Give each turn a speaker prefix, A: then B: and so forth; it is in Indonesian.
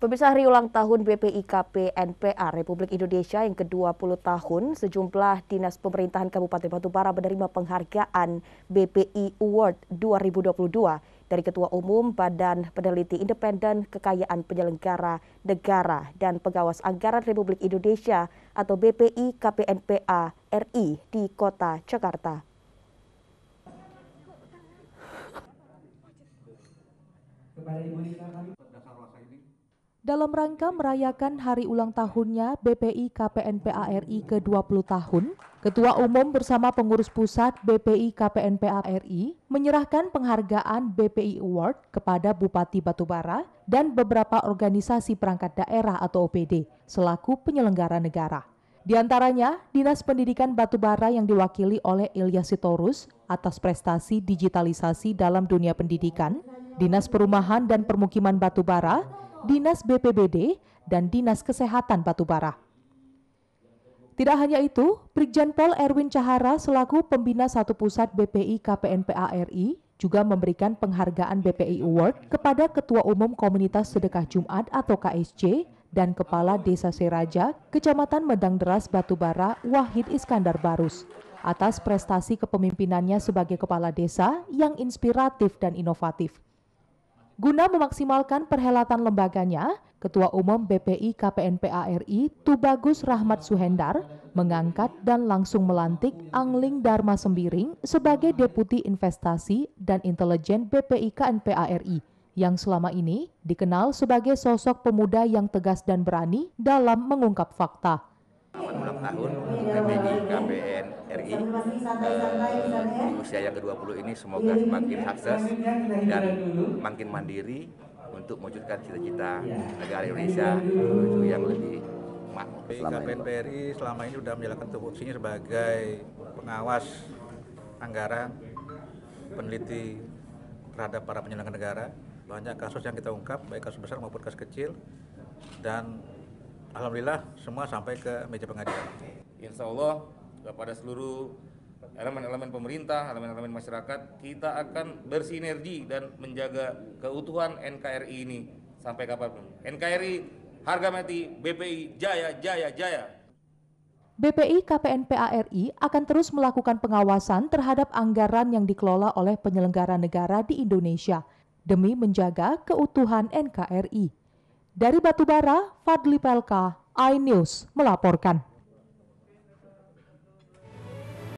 A: Pemirsa hari ulang tahun BPIKP NPA Republik Indonesia yang ke-20 tahun, sejumlah dinas pemerintahan Kabupaten Batubara menerima penghargaan BPI Award 2022 dari Ketua Umum Badan Peneliti Independen Kekayaan Penyelenggara Negara dan Pengawas Anggaran Republik Indonesia atau BPI KPNPA RI di Kota Jakarta.
B: Kepada Ibu dalam rangka merayakan hari ulang tahunnya BPI KPNPARI RI ke-20 tahun, Ketua Umum bersama pengurus pusat BPI KPNPARI menyerahkan penghargaan BPI Award kepada Bupati Batubara dan beberapa organisasi perangkat daerah atau OPD selaku penyelenggara negara. Di antaranya, Dinas Pendidikan Batubara yang diwakili oleh Ilya Sitorus atas prestasi digitalisasi dalam dunia pendidikan, Dinas Perumahan dan Permukiman Batubara Dinas BPBD, dan Dinas Kesehatan Batubara. Tidak hanya itu, Brigjen Pol Erwin Cahara selaku Pembina Satu Pusat BPI KPNP ARI juga memberikan penghargaan BPI Award kepada Ketua Umum Komunitas Sedekah Jumat atau KSJ dan Kepala Desa Seraja, Kecamatan Medang Deras, Batubara, Wahid Iskandar Barus atas prestasi kepemimpinannya sebagai kepala desa yang inspiratif dan inovatif. Guna memaksimalkan perhelatan lembaganya, Ketua Umum BPI KPNPARI Tubagus Rahmat Suhendar mengangkat dan langsung melantik Angling Dharma Sembiring sebagai Deputi Investasi dan Intelijen BPI KNPARI yang selama ini dikenal sebagai sosok pemuda yang tegas dan berani dalam mengungkap fakta selamat ulang tahun PPI KPN RI eh, di usia yang ke-20 ini semoga semakin sukses dan makin mandiri untuk mewujudkan cita-cita negara Indonesia itu yang lebih makmur. KPN PRI selama ini sudah menjalankan fungsinya sebagai pengawas anggaran, peneliti terhadap para penyelenggara negara. Banyak kasus yang kita ungkap, baik kasus besar maupun kasus kecil, dan alhamdulillah semua sampai ke meja pengadilan. Insya Allah kepada seluruh elemen-elemen pemerintah, elemen-elemen masyarakat, kita akan bersinergi dan menjaga keutuhan NKRI ini sampai kapanpun. NKRI, harga mati, BPI, jaya, jaya, jaya. BPI KPNPARI akan terus melakukan pengawasan terhadap anggaran yang dikelola oleh penyelenggara negara di Indonesia demi menjaga keutuhan NKRI. Dari Batubara, Fadli Pelka, iNews melaporkan.